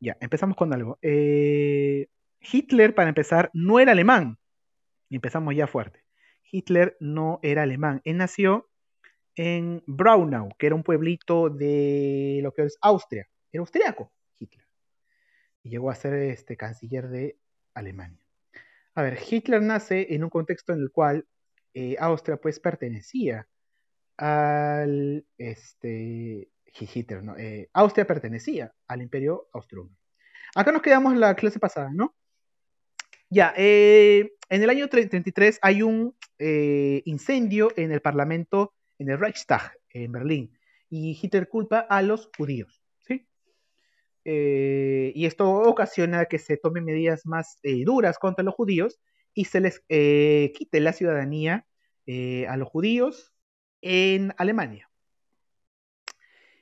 Ya, empezamos con algo. Eh, Hitler, para empezar, no era alemán. Empezamos ya fuerte. Hitler no era alemán. Él nació en Braunau, que era un pueblito de lo que es Austria. Era austriaco, Hitler. Y llegó a ser este canciller de Alemania. A ver, Hitler nace en un contexto en el cual eh, Austria pues pertenecía al este Hitler, no, eh, Austria pertenecía al imperio austrohúngaro. Acá nos quedamos la clase pasada, ¿no? Ya, eh, en el año 33 hay un eh, incendio en el parlamento, en el Reichstag, en Berlín, y Hitler culpa a los judíos, ¿sí? y esto ocasiona que se tomen medidas más duras contra los judíos y se les quite la ciudadanía a los judíos en Alemania.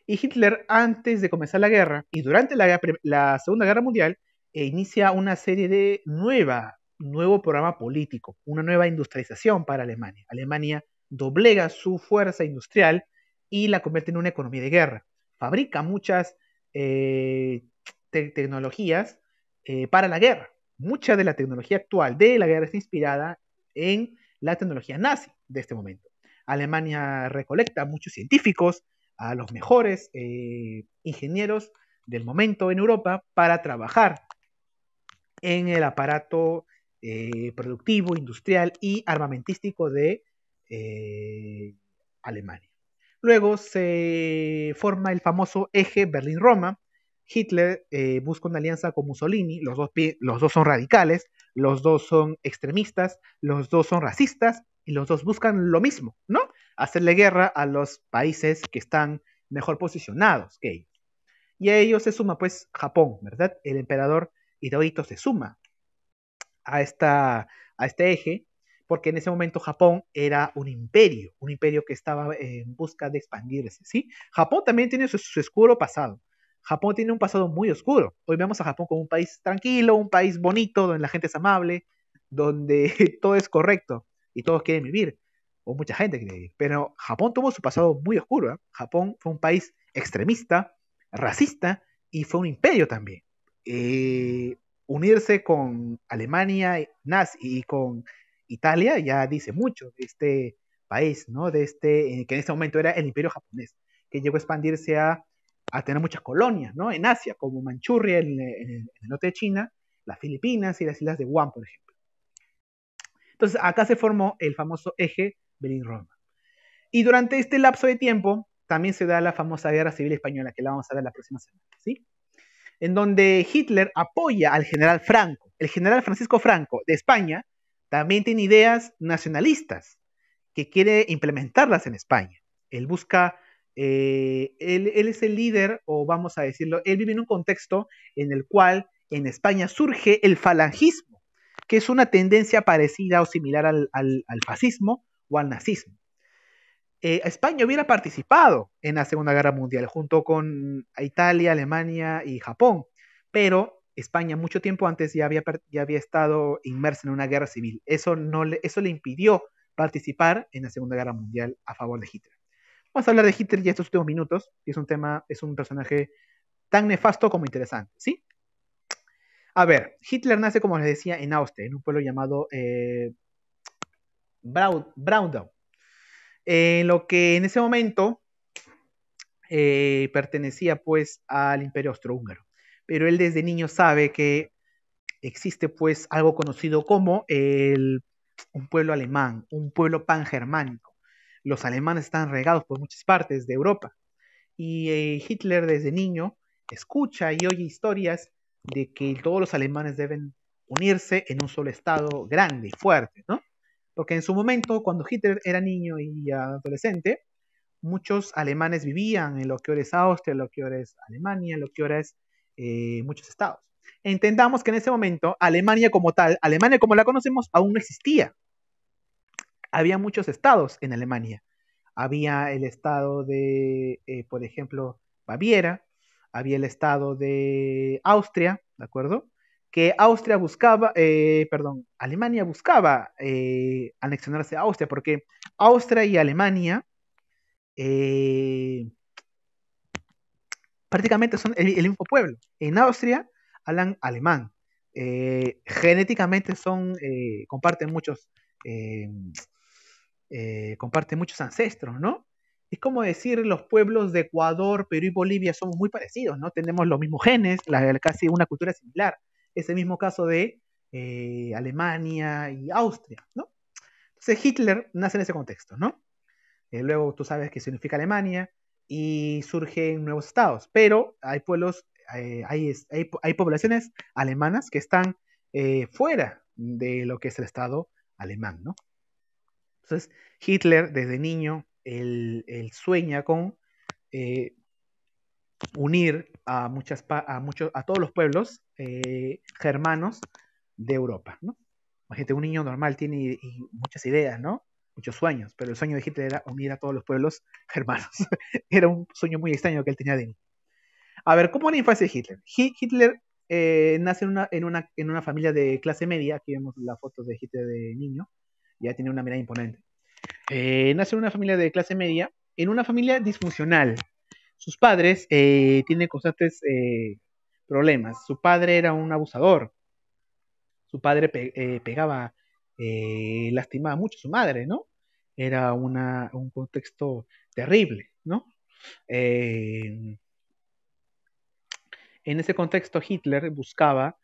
Y Hitler, antes de comenzar la guerra y durante la, Segunda Guerra Mundial, eh, inicia una serie de nueva, nuevo programa político, una nueva industrialización para Alemania. Alemania doblega su fuerza industrial y la convierte en una economía de guerra. Fabrica muchas eh, tecnologías eh, para la guerra. Mucha de la tecnología actual de la guerra está inspirada en la tecnología nazi de este momento. Alemania recolecta muchos científicos, a los mejores eh, ingenieros del momento en Europa para trabajar en el aparato eh, productivo, industrial y armamentístico de eh, Alemania. Luego se forma el famoso eje Berlín-Roma. Hitler busca una alianza con Mussolini, los dos, los dos, son radicales, los dos son extremistas, los dos son racistas y los dos buscan lo mismo, ¿no? hacerle guerra a los países que están mejor posicionados que ellos. Y a ellos se suma pues Japón, ¿verdad? El emperador Hirohito se suma a, esta, a este eje, porque en ese momento Japón era un imperio, un imperio que estaba en busca de expandirse, ¿sí? Japón también tiene su, su oscuro pasado. Japón tiene un pasado muy oscuro. Hoy vemos a Japón como un país tranquilo, un país bonito, donde la gente es amable, donde todo es correcto y todos quieren vivir o mucha gente quiere pero Japón tuvo su pasado muy oscuro. ¿eh? Japón fue un país extremista, racista y fue un imperio también. Eh, unirse con Alemania nazi y con Italia ya dice mucho de este país, ¿no? De este, eh, que en ese momento era el imperio japonés, que llegó a expandirse a, tener muchas colonias, ¿no? En Asia, como Manchuria en el norte de China, las Filipinas y las islas de Guam, por ejemplo. Entonces, acá se formó el famoso eje Roma. Y durante este lapso de tiempo también se da la famosa Guerra Civil Española, que la vamos a ver la próxima semana, ¿sí? En donde Hitler apoya al general Franco. El general Francisco Franco de España también tiene ideas nacionalistas que quiere implementarlas en España. Él busca eh, él, es el líder, o vamos a decirlo, él vive en un contexto en el cual en España surge el falangismo, que es una tendencia parecida o similar al fascismo, o al nazismo. Eh, España hubiera participado en la Segunda Guerra Mundial junto con Italia, Alemania y Japón, pero España mucho tiempo antes ya había, ya había estado inmersa en una guerra civil. Eso, no le, eso le impidió participar en la Segunda Guerra Mundial a favor de Hitler. Vamos a hablar de Hitler ya estos últimos minutos, que es un tema, es un personaje tan nefasto como interesante, ¿sí? A ver, Hitler nace, como les decía, en Austria, en un pueblo llamado eh, en lo que en ese momento eh, pertenecía pues al imperio austrohúngaro. Pero él desde niño sabe que existe pues algo conocido como el, un pueblo alemán, un pueblo pangermánico. Los alemanes están regados por muchas partes de Europa. Y eh, Hitler desde niño escucha y oye historias de que todos los alemanes deben unirse en un solo estado grande y fuerte, ¿no? Porque en su momento, cuando Hitler era niño y adolescente, muchos alemanes vivían en lo que ahora es Austria, lo que ahora es Alemania, lo que ahora es eh, muchos estados. Entendamos que en ese momento Alemania como tal, Alemania como la conocemos, aún no existía. Había muchos estados en Alemania. Había el estado de, eh, por ejemplo, Baviera, había el estado de Austria, ¿de acuerdo? que Austria buscaba, eh, perdón, Alemania buscaba eh, anexionarse a Austria, porque Austria y Alemania eh, prácticamente son el, mismo pueblo. En Austria hablan alemán. genéticamente son, comparten muchos, comparten muchos ancestros, ¿no? es como decir los pueblos de Ecuador, Perú y Bolivia somos muy parecidos, ¿no? Tenemos los mismos genes, casi una cultura similar ese mismo caso de eh, Alemania y Austria, ¿no? Entonces Hitler nace en ese contexto, ¿no? Eh, luego tú sabes que significa Alemania y surgen nuevos estados, pero hay pueblos, eh, hay, poblaciones alemanas que están fuera de lo que es el estado alemán, ¿no? Entonces Hitler desde niño, él, sueña con unir a, muchas, muchos, a todos los pueblos eh, germanos de Europa, ¿no? Imagínate, un niño normal tiene muchas ideas, ¿no? Muchos sueños, pero el sueño de Hitler era unir a todos los pueblos germanos. era un sueño muy extraño que él tenía de mí. A ver, ¿cómo era la infancia de Hitler? Hitler eh, nace en una, en, una, familia de clase media, aquí vemos las fotos de Hitler de niño, ya tiene una mirada imponente. Eh, nace en una familia de clase media, en una familia disfuncional. Sus padres tienen constantes problemas. Su padre era un abusador. Su padre eh, pegaba, eh, lastimaba mucho a su madre, ¿no? Era una, un contexto terrible, ¿no? Eh, en ese contexto, Hitler buscaba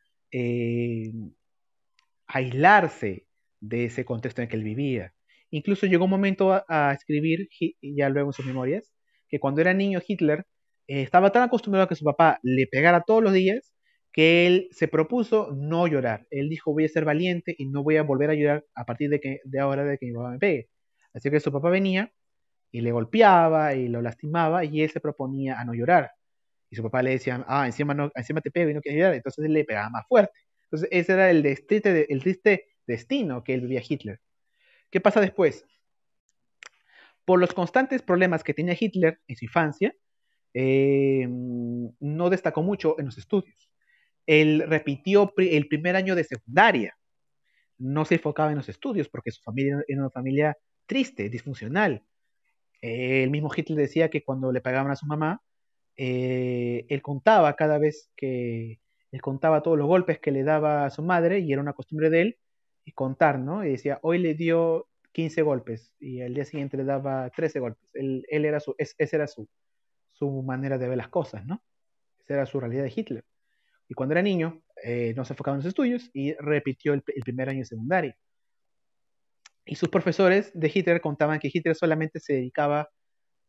aislarse de ese contexto en el que él vivía. Incluso llegó un momento a, a escribir, ya luego en sus memorias, que cuando era niño Hitler eh, estaba tan acostumbrado a que su papá le pegara todos los días que él se propuso no llorar. Él dijo, voy a ser valiente y no voy a volver a llorar a partir de, que, de ahora de que mi papá me pegue. Así que su papá venía y le golpeaba y lo lastimaba y él se proponía a no llorar. Y su papá le decía, ah, encima, no, encima te pego y no quieres llorar. Entonces él le pegaba más fuerte. Entonces ese era el, triste, el triste destino que él vivía Hitler. ¿Qué pasa después? Por los constantes problemas que tenía Hitler en su infancia, eh, no destacó mucho en los estudios. Él repitió el primer año de secundaria. No se enfocaba en los estudios porque su familia era una familia triste, disfuncional. el mismo Hitler decía que cuando le pagaban a su mamá, eh, él contaba cada vez que él contaba todos los golpes que le daba a su madre y era una costumbre de él y contar, ¿no? Y decía, hoy le dio 15 golpes y al día siguiente le daba 13 golpes. él era su, ese era su, su manera de ver las cosas, ¿no? Esa era su realidad de Hitler. Y cuando era niño, eh, no se enfocaba en sus estudios y repitió el, primer año de secundaria. Y sus profesores de Hitler contaban que Hitler solamente se dedicaba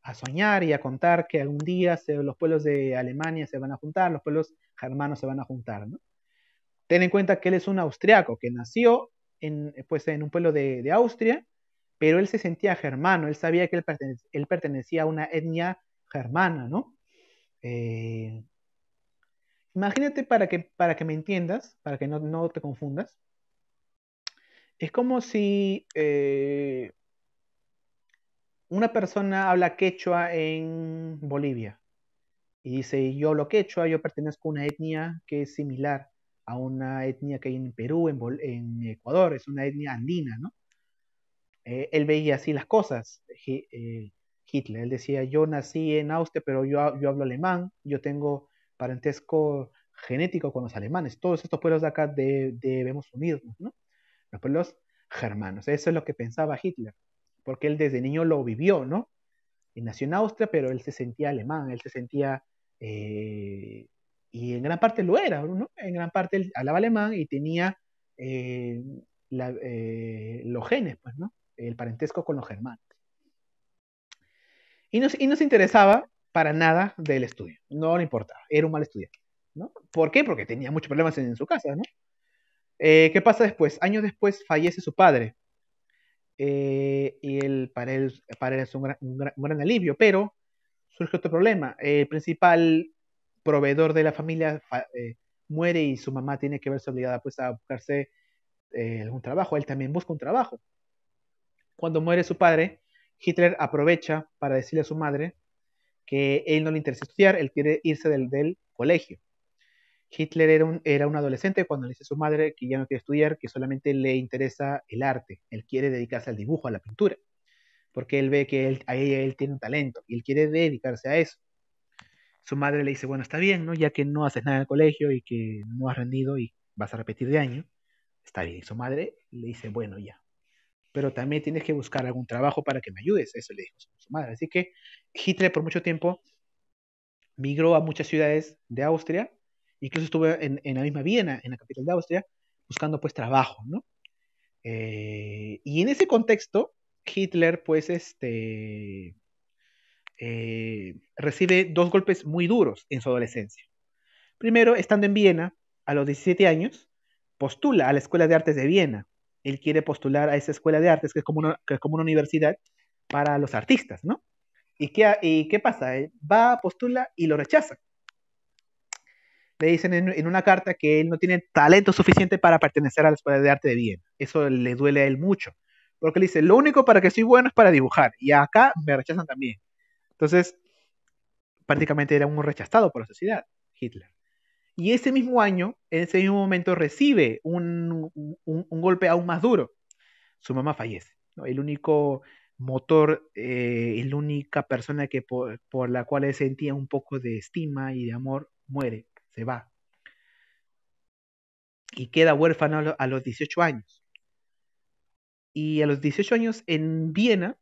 a soñar y a contar que algún día los pueblos de Alemania se van a juntar, los pueblos germanos se van a juntar, ¿no? Ten en cuenta que él es un austriaco que nació en, pues, en un pueblo de, Austria, pero él se sentía germano, él sabía que él, él, pertenecía a una etnia germana, ¿no? Eh, imagínate para que, para que me entiendas, para que no, no te confundas. Es como si eh, una persona habla quechua en Bolivia y dice, yo lo quechua, yo pertenezco a una etnia que es similar a una etnia que hay en Perú, en, en Ecuador, es una etnia andina, ¿no? Eh, él veía así las cosas. Hitler. Él decía, yo nací en Austria, pero yo, yo hablo alemán, yo tengo parentesco genético con los alemanes. Todos estos pueblos de acá debemos unirnos, ¿no? Los pueblos germanos. Eso es lo que pensaba Hitler, porque él desde niño lo vivió, ¿no? Y nació en Austria, pero él se sentía alemán, él se sentía... Eh, y en gran parte lo era, ¿no? En gran parte él hablaba alemán y tenía eh, eh, los genes, pues, ¿no? El parentesco con los germanos. Y no, se interesaba para nada del estudio, no le importaba, era un mal estudiante. ¿no? ¿Por qué? Porque tenía muchos problemas en, su casa, ¿no? Eh, ¿Qué pasa después? Años después fallece su padre. Eh, y para, él, para él es un gran, alivio, pero surge otro problema. El principal proveedor de la familia eh, muere y su mamá tiene que verse obligada pues, a buscarse algún trabajo. Él también busca un trabajo. Cuando muere su padre, Hitler aprovecha para decirle a su madre que él no le interesa estudiar, él quiere irse del, colegio. Hitler era un, era un, adolescente cuando le dice a su madre que ya no quiere estudiar, que solamente le interesa el arte, él quiere dedicarse al dibujo, a la pintura, porque él ve que él, ella él tiene un talento y él quiere dedicarse a eso. Su madre le dice, bueno, está bien, ¿no? Ya que no haces nada en el colegio y que no has rendido y vas a repetir de año, está bien. Y su madre le dice, bueno, ya, pero también tienes que buscar algún trabajo para que me ayudes. Eso le dijo su madre. Así que Hitler por mucho tiempo migró a muchas ciudades de Austria, incluso estuve en, en la misma Viena, en la capital de Austria, buscando pues trabajo, ¿no? Eh, y en ese contexto, Hitler pues este eh, recibe dos golpes muy duros en su adolescencia. Primero, estando en Viena, a los 17 años, postula a la Escuela de Artes de Viena él quiere postular a esa escuela de artes, que es como una, como una universidad para los artistas, ¿no? ¿Y qué, qué pasa? Él va, postula y lo rechaza. Le dicen en, una carta que él no tiene talento suficiente para pertenecer a la Escuela de Arte de Viena. Eso le duele a él mucho. Porque le dice, lo único para que soy bueno es para dibujar. Y acá me rechazan también. Entonces, prácticamente era un rechazado por la sociedad, Hitler. Y ese mismo año, en ese mismo momento, recibe un, golpe aún más duro. Su mamá fallece. El único motor, eh, la única persona que por, la cual él sentía un poco de estima y de amor, muere, se va. Y queda huérfano a, los 18 años. Y a los 18 años en Viena,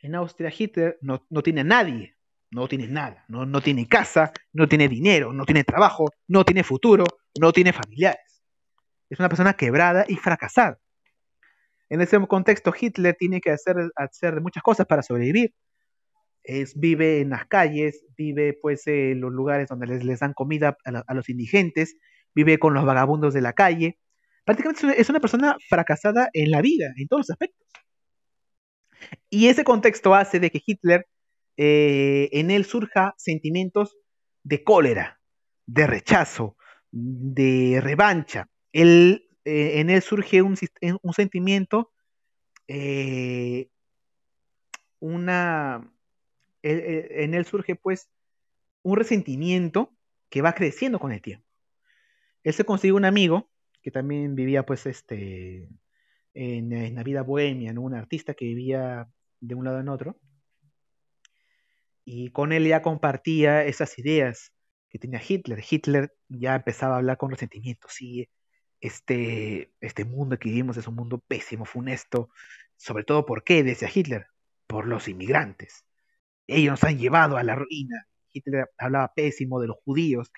en Austria, Hitler no, no tiene a nadie no tiene nada, no, tiene casa, no tiene dinero, no tiene trabajo, no tiene futuro, no tiene familiares. Es una persona quebrada y fracasada. En ese contexto, Hitler tiene que hacer, hacer muchas cosas para sobrevivir. vive en las calles, vive pues en los lugares donde les, les dan comida a, los indigentes, vive con los vagabundos de la calle. Prácticamente es una persona fracasada en la vida, en todos los aspectos. Y ese contexto hace de que Hitler eh, en él surja sentimientos de cólera, de rechazo, de revancha. Él, eh, en él surge un, sentimiento, eh, una, en él surge pues un resentimiento que va creciendo con el tiempo. Él se consigue un amigo que también vivía pues este en, la vida bohemia, un artista que vivía de un lado en otro y con él ya compartía esas ideas que tenía Hitler. Hitler ya empezaba a hablar con resentimiento, sí, este, este mundo que vivimos es un mundo pésimo, funesto, sobre todo por qué, decía Hitler, por los inmigrantes. Ellos nos han llevado a la ruina. Hitler hablaba pésimo de los judíos,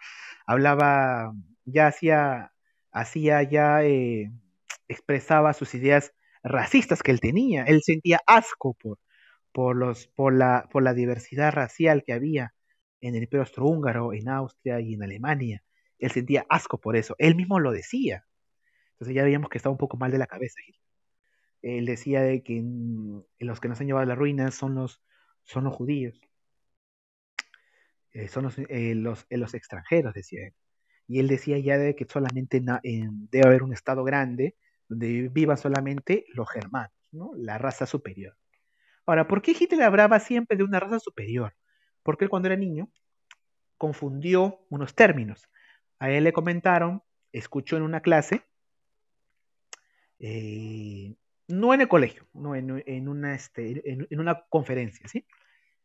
hablaba, ya hacía, hacía ya eh, expresaba sus ideas racistas que él tenía. Él sentía asco por, por, los, por, la, por la diversidad racial que había en el Imperio Austrohúngaro, en Austria y en Alemania. Él sentía asco por eso. Él mismo lo decía. Entonces ya veíamos que estaba un poco mal de la cabeza. Él decía de que mm, los que nos han llevado a la ruina son los, son los judíos. Eh, son los, eh, eh, los, extranjeros, decía él. Y él decía ya de que solamente debe haber un Estado grande donde vivan solamente los germanos, ¿no? la raza superior. Ahora, ¿por qué Hitler hablaba siempre de una raza superior? Porque él cuando era niño confundió unos términos. A él le comentaron, escuchó en una clase, eh, no en el colegio, no en, una, este, en, una conferencia, ¿sí?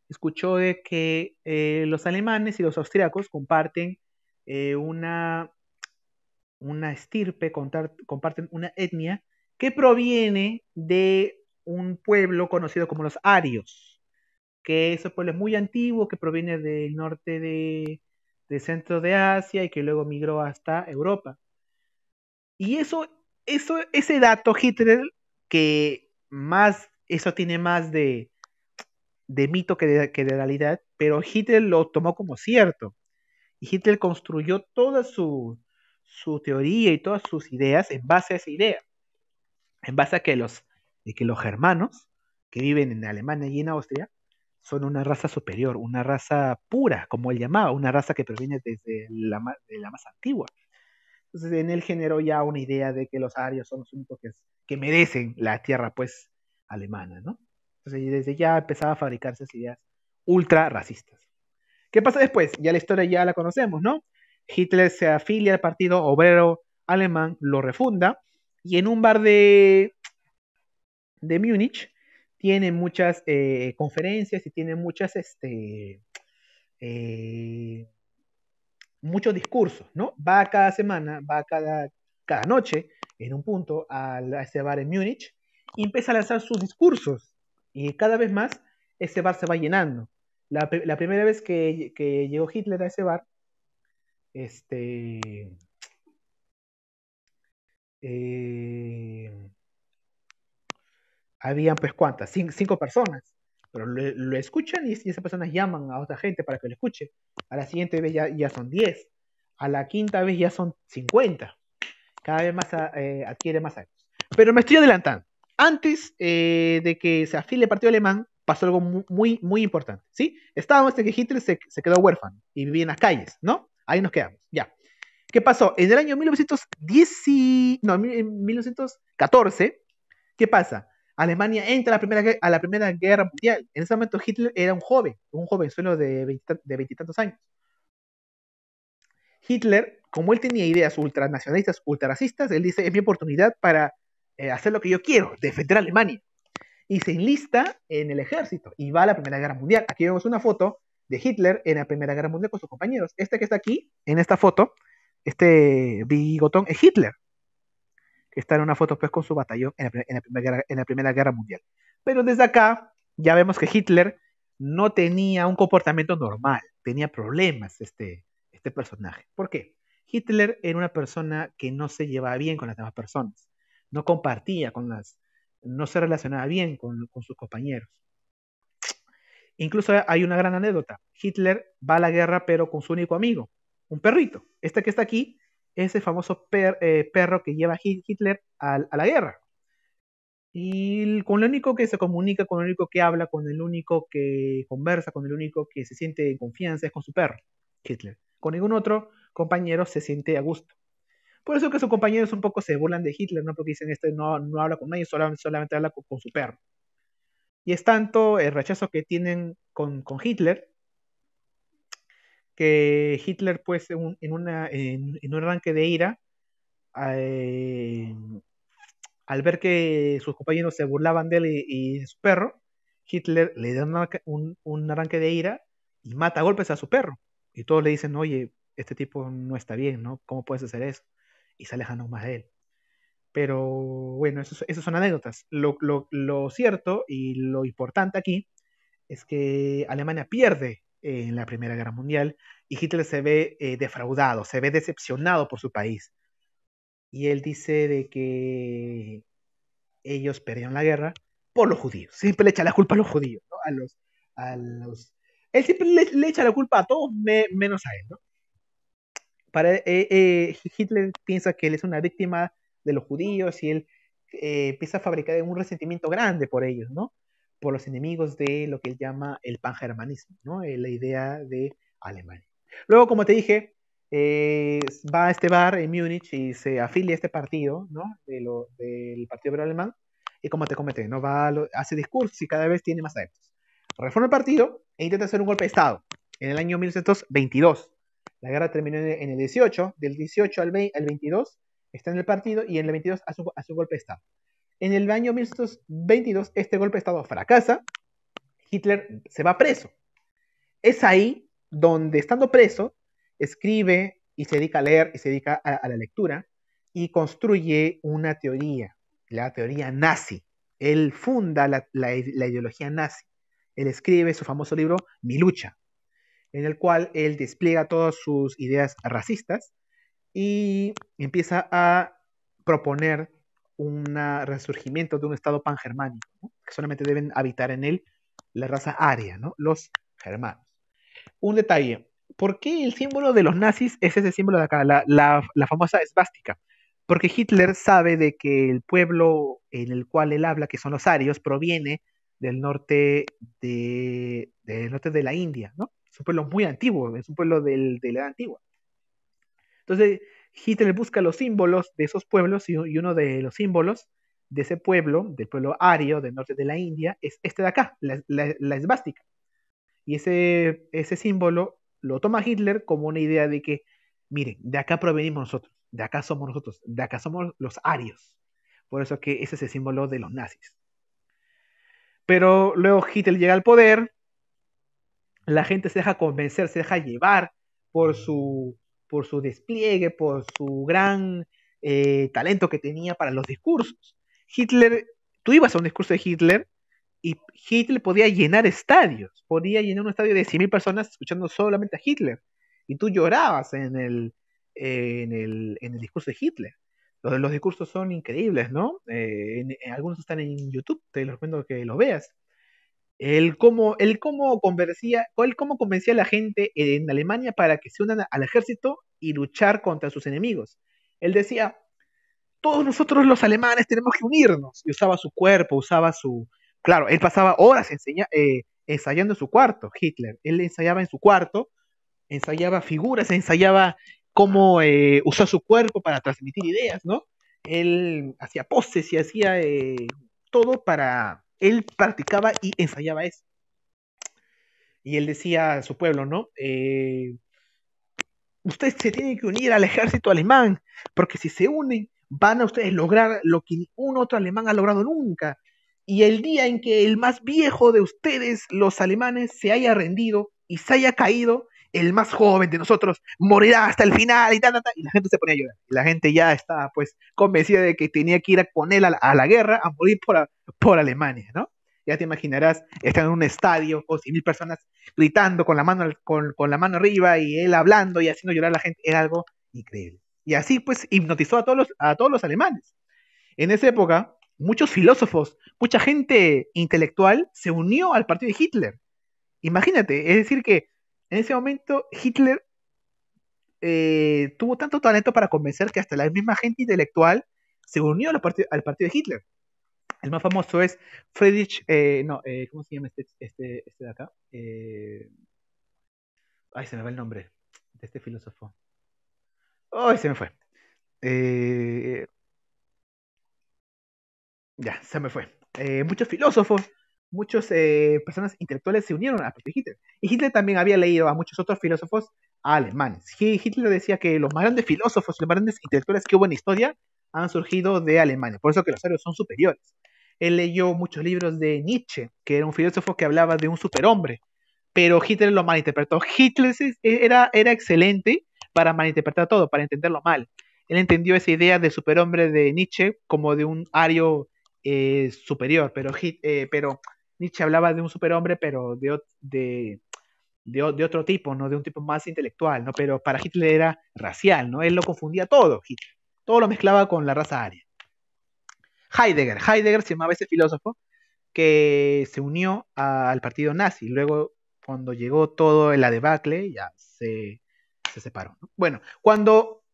Escuchó de que eh, los alemanes y los austriacos comparten eh, una, una estirpe, comparten una etnia que proviene de un pueblo conocido como los Arios, que es un pueblo muy antiguo que proviene del norte de, del centro de Asia y que luego migró hasta Europa. Y eso, eso, ese dato Hitler, que más, eso tiene más de, de mito que de, realidad, pero Hitler lo tomó como cierto. Y Hitler construyó toda su, su teoría y todas sus ideas en base a esa idea. En base a que los de que los germanos que viven en Alemania y en Austria son una raza superior, una raza pura, como él llamaba, una raza que proviene desde la, la más antigua. Entonces, en él generó ya una idea de que los arios son los únicos que, merecen la tierra, pues, alemana, ¿no? Entonces, desde ya empezaba a fabricarse ideas ultra racistas. ¿Qué pasa después? Ya la historia ya la conocemos, ¿no? Hitler se afilia al partido obrero alemán, lo refunda, y en un bar de de Múnich tiene muchas eh, conferencias y tiene muchas, este, eh, muchos discursos, ¿no? Va cada semana, va cada, cada noche en un punto a, ese bar en Múnich y empieza a lanzar sus discursos y cada vez más ese bar se va llenando. La, primera vez que, llegó Hitler a ese bar, este... Eh, habían pues cuántas, cinco personas, pero lo, escuchan y, esas personas llaman a otra gente para que lo escuche. A la siguiente vez ya, son diez. a la quinta vez ya son cincuenta. cada vez más eh, adquiere más años. Pero me estoy adelantando. Antes eh, de que se afile el partido alemán, pasó algo muy, muy importante, ¿sí? Estábamos en que Hitler se, quedó huérfano y vivía en las calles, ¿no? Ahí nos quedamos, ya. ¿Qué pasó? En el año 1910, no, 1914, ¿qué pasa? Alemania entra a la Primera, Guerra Mundial. En ese momento Hitler era un joven, un joven solo de veintitantos años. Hitler, como él tenía ideas ultranacionalistas, ultraracistas, él dice, es mi oportunidad para eh, hacer lo que yo quiero, defender a Alemania. Y se enlista en el ejército y va a la Primera Guerra Mundial. Aquí vemos una foto de Hitler en la Primera Guerra Mundial con sus compañeros. Este que está aquí, en esta foto, este bigotón es Hitler que está en una foto pues con su batallón en la, en primera, Guerra Mundial. Pero desde acá ya vemos que Hitler no tenía un comportamiento normal, tenía problemas este, este personaje. ¿Por qué? Hitler era una persona que no se llevaba bien con las demás personas, no compartía con las, no se relacionaba bien con sus compañeros. Incluso hay una gran anécdota. Hitler va a la guerra pero con su único amigo, un perrito. Este que está aquí ese famoso eh, perro que lleva a Hitler a, la guerra. Y con lo único que se comunica, con el único que habla, con el único que conversa, con el único que se siente en confianza es con su perro, Hitler. Con ningún otro compañero se siente a gusto. Por eso que sus compañeros un poco se burlan de Hitler, ¿no? Porque dicen, este no, habla con nadie, solamente, habla con, su perro. Y es tanto el rechazo que tienen con, con Hitler que Hitler, pues, en, un arranque de ira, ah, eh, al ver que sus compañeros se burlaban de él y, de su perro, Hitler le da un, arranque de ira y mata a golpes a su perro. Y todos le dicen, oye, este tipo no está bien, ¿no? ¿Cómo puedes hacer eso? Y se alejan aún más de él. Pero bueno, esas son anécdotas. Lo, lo cierto y lo importante aquí es que Alemania pierde en la Primera Guerra Mundial y Hitler se ve eh, defraudado, se ve decepcionado por su país. Y él dice de que ellos perdieron la guerra por los judíos. Siempre le echa la culpa a los judíos, ¿no? A los, a los... Él siempre le, echa la culpa a todos menos a él, ¿no? Para, eh, eh, Hitler piensa que él es una víctima de los judíos y él empieza a fabricar un resentimiento grande por ellos, ¿no? por los enemigos de lo que él llama el pangermanismo, ¿no? Eh, la idea de Alemania. Luego, como te dije, eh, va a este bar en Múnich y se afilia a este partido, ¿no? del Partido Obrero Alemán. Y como te comenté, ¿no? va hace discursos y cada vez tiene más adeptos. Reforma el partido e intenta hacer un golpe de Estado en el año 1922. La guerra terminó en el 18, del 18 al, 22 está en el partido y en el 22 hace un golpe de Estado. En el año 1922 este golpe de Estado fracasa, Hitler se va preso. Es ahí donde, estando preso, escribe y se dedica a leer y se dedica a, la lectura y construye una teoría, la teoría nazi. Él funda la ideología nazi. Él escribe su famoso libro Mi lucha, en el cual él despliega todas sus ideas racistas y empieza a proponer un resurgimiento de un estado pangermánico, ¿no? que solamente deben habitar en él la raza aria, ¿no? los germanos. Un detalle, ¿por qué el símbolo de los nazis es ese símbolo de acá, la, la, famosa esvástica? Porque Hitler sabe de que el pueblo en el cual él habla, que son los arios, proviene del norte de, del norte de la India, ¿no? Es un pueblo muy antiguo, es un pueblo del, de la edad antigua. Entonces, Hitler busca los símbolos de esos pueblos y, uno de los símbolos de ese pueblo, del pueblo ario del norte de la India, es este de acá, la, esvástica. Y ese, ese símbolo lo toma Hitler como una idea de que, miren, de acá provenimos nosotros, de acá somos nosotros, de acá somos los arios. Por eso que ese es el símbolo de los nazis. Pero luego Hitler llega al poder, la gente se deja convencer, se deja llevar por su por su despliegue, por su gran eh, talento que tenía para los discursos. Hitler, tú ibas a un discurso de Hitler y Hitler podía llenar estadios, podía llenar un estadio de 100.000 personas escuchando solamente a Hitler. Y tú llorabas eh, en el, en el, discurso de Hitler. Los, los discursos son increíbles, ¿no? Eh, algunos están en YouTube, te los recomiendo que los veas. Él cómo, el cómo convencía, cómo convencía a la gente en Alemania para que se unan al ejército y luchar contra sus enemigos. Él decía, todos nosotros los alemanes tenemos que unirnos. Y usaba su cuerpo, usaba su... Claro, él pasaba horas eh, ensayando en su cuarto, Hitler. Él ensayaba en su cuarto, ensayaba figuras, ensayaba cómo eh, usar su cuerpo para transmitir ideas, ¿no? Él hacía poses y hacía eh, todo para él practicaba y ensayaba eso. Y él decía a su pueblo, ¿no? Eh, ustedes se tienen que unir al ejército alemán, porque si se unen, van a ustedes lograr lo que ningún otro alemán ha logrado nunca. Y el día en que el más viejo de ustedes, los alemanes, se haya rendido y se haya caído, el más joven de nosotros morirá hasta el final y Y la gente se ponía a llorar. la gente ya estaba pues convencida de que tenía que ir con él a la, guerra, a morir por, por Alemania, ¿no? Ya te imaginarás, estar en un estadio o pues, mil personas gritando con la, mano, con, la mano arriba y él hablando y haciendo llorar a la gente, era algo increíble. Y así pues hipnotizó a todos los, a todos los alemanes. En esa época, muchos filósofos, mucha gente intelectual se unió al partido de Hitler. Imagínate, es decir que en ese momento Hitler eh, tuvo tanto talento para convencer que hasta la misma gente intelectual se unió al partido de Hitler. El más famoso es Friedrich, eh, no, eh, ¿cómo se llama este, este, este de acá? Eh, ay, se me va el nombre de este filósofo. Ay, se me fue. ya, se me fue. muchos filósofos, muchas personas intelectuales se unieron a Hitler. Y Hitler también había leído a muchos otros filósofos alemanes. Hitler decía que los más grandes filósofos, los más grandes intelectuales que hubo en la historia han surgido de Alemania. Por eso que los arios son superiores él leyó muchos libros de Nietzsche, que era un filósofo que hablaba de un superhombre, pero Hitler lo malinterpretó. Hitler era, era excelente para malinterpretar todo, para entenderlo mal. Él entendió esa idea del superhombre de Nietzsche como de un ario eh, superior, pero, eh, pero Nietzsche hablaba de un superhombre, pero de, de, otro tipo, ¿no? De un tipo más intelectual, ¿no? Pero para Hitler era racial, ¿no? Él lo confundía todo, Todo lo mezclaba con la raza aria. Heidegger. Heidegger se llamaba ese filósofo que se unió al partido nazi. Luego, cuando llegó todo el debacle, ya se, separó. Bueno, cuando,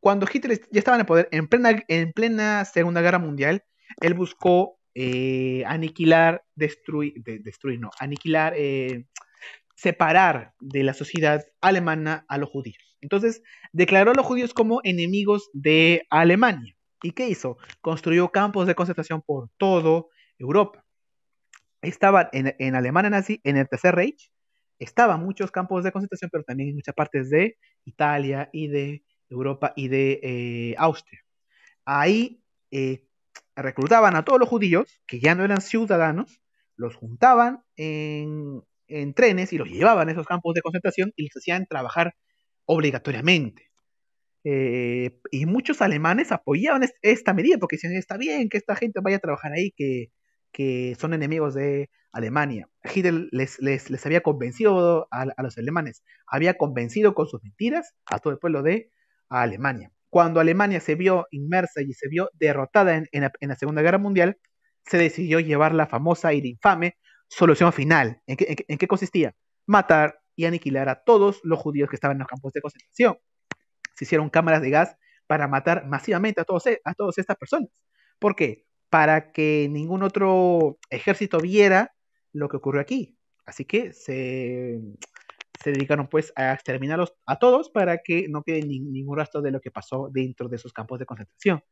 cuando Hitler ya estaba en el poder, en plena, en plena Segunda Guerra Mundial, él buscó eh, aniquilar, destruir, destruir, no, aniquilar, eh, separar de la sociedad alemana a los judíos. Entonces, declaró a los judíos como enemigos de Alemania. ¿Y qué hizo? Construyó campos de concentración por todo Europa. Estaban en, en, Alemania nazi, en el Tercer Reich, estaban muchos campos de concentración, pero también en muchas partes de Italia y de Europa y de eh, Austria. Ahí eh, reclutaban a todos los judíos que ya no eran ciudadanos, los juntaban en, en trenes y los llevaban a esos campos de concentración y les hacían trabajar obligatoriamente. Eh, y muchos alemanes apoyaban esta medida porque decían, está bien que esta gente vaya a trabajar ahí, que, que son enemigos de Alemania. Hitler les, había convencido a, los alemanes, había convencido con sus mentiras a todo el pueblo de Alemania. Cuando Alemania se vio inmersa y se vio derrotada en, la, Segunda Guerra Mundial, se decidió llevar la famosa y infame solución final. en qué consistía? Matar y aniquilar a todos los judíos que estaban en los campos de concentración se hicieron cámaras de gas para matar masivamente a, todos, e, a todas estas personas. ¿Por qué? Para que ningún otro ejército viera lo que ocurrió aquí. Así que se, se dedicaron pues a exterminarlos a todos para que no quede ningún rastro de lo que pasó dentro de sus campos de concentración.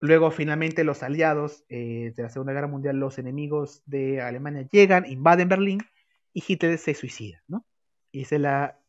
Luego finalmente los aliados eh, de la Segunda Guerra Mundial, los enemigos de Alemania llegan, invaden Berlín y Hitler se suicida, Y esa es la